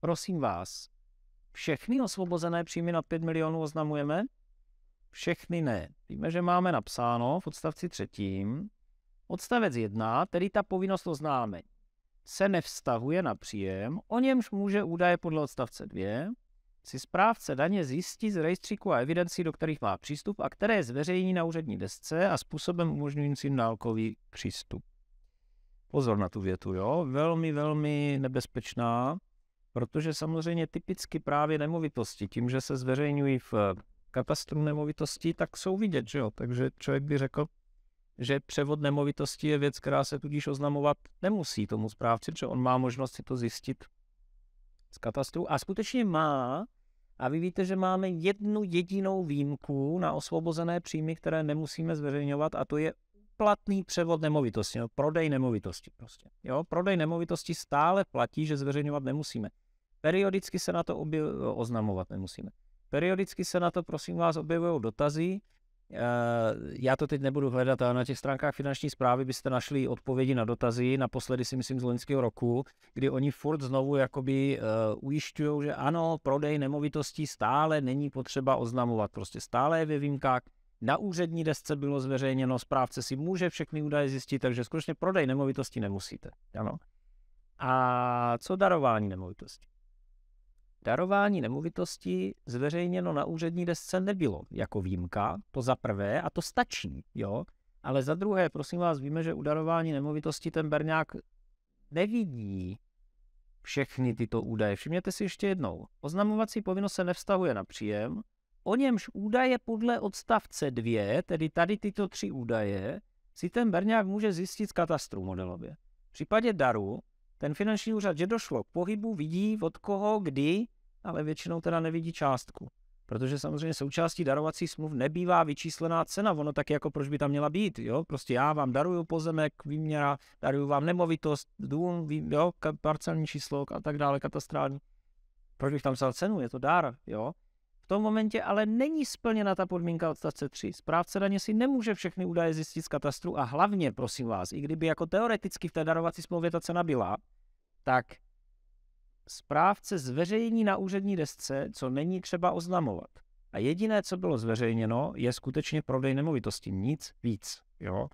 prosím vás, všechny osvobozené příjmy nad 5 milionů oznamujeme? Všechny ne. Víme, že máme napsáno v odstavci třetím. Odstavec 1, tedy ta povinnost oznámení, se nevztahuje na příjem, o němž může údaje podle odstavce 2 si správce daně zjistí z rejstříku a evidencí, do kterých má přístup a které zveřejní na úřední desce a způsobem umožňujícím dálkový přístup. Pozor na tu větu, jo? Velmi, velmi nebezpečná Protože samozřejmě typicky právě nemovitosti, tím, že se zveřejňují v eh, katastru nemovitostí, tak jsou vidět, že jo? Takže člověk by řekl, že převod nemovitosti je věc, která se tudíž oznamovat nemusí tomu správci, že on má možnost si to zjistit z katastru. A skutečně má, a vy víte, že máme jednu jedinou výjimku na osvobozené příjmy, které nemusíme zveřejňovat, a to je platný převod nemovitosti, no, prodej nemovitosti prostě. Jo, prodej nemovitosti stále platí, že zveřejňovat nemusíme. Periodicky se na to objev, oznamovat nemusíme. Periodicky se na to, prosím vás, objevují dotazy. Eh, já to teď nebudu hledat, ale na těch stránkách finanční zprávy byste našli odpovědi na dotazy, naposledy si myslím z loňského roku, kdy oni furt znovu jakoby eh, ujišťují, že ano, prodej nemovitostí stále není potřeba oznamovat, prostě stále je ve výjimkách, na úřední desce bylo zveřejněno, správce si může všechny údaje zjistit, takže skutečně prodej nemovitosti nemusíte. Ano. A co darování nemovitosti? Darování nemovitosti zveřejněno na úřední desce nebylo jako výjimka, to za prvé, a to stačí, jo. Ale za druhé, prosím vás, víme, že u darování nemovitosti ten Berňák nevidí všechny tyto údaje. Všimněte si ještě jednou. Oznamovací povinnost se nevztahuje na příjem, o němž údaje podle odstavce 2, tedy tady tyto tři údaje, si ten Berňák může zjistit z katastru modelově. V případě daru ten finanční úřad, že došlo k pohybu, vidí od koho, kdy, ale většinou teda nevidí částku. Protože samozřejmě součástí darovací smluv nebývá vyčíslená cena, ono tak jako proč by tam měla být, jo? Prostě já vám daruju pozemek, výměra, daruju vám nemovitost, dům, vý, jo, parcelní číslo a tak dále, katastrální. Proč bych tam psal cenu, je to dar, jo? tom momentě ale není splněna ta podmínka odstavce 3. Správce daně si nemůže všechny údaje zjistit z katastru a hlavně, prosím vás, i kdyby jako teoreticky v té darovací smlouvě ta cena byla, tak správce zveřejní na úřední desce, co není třeba oznamovat. A jediné, co bylo zveřejněno, je skutečně prodej nemovitosti, nic víc. Jo?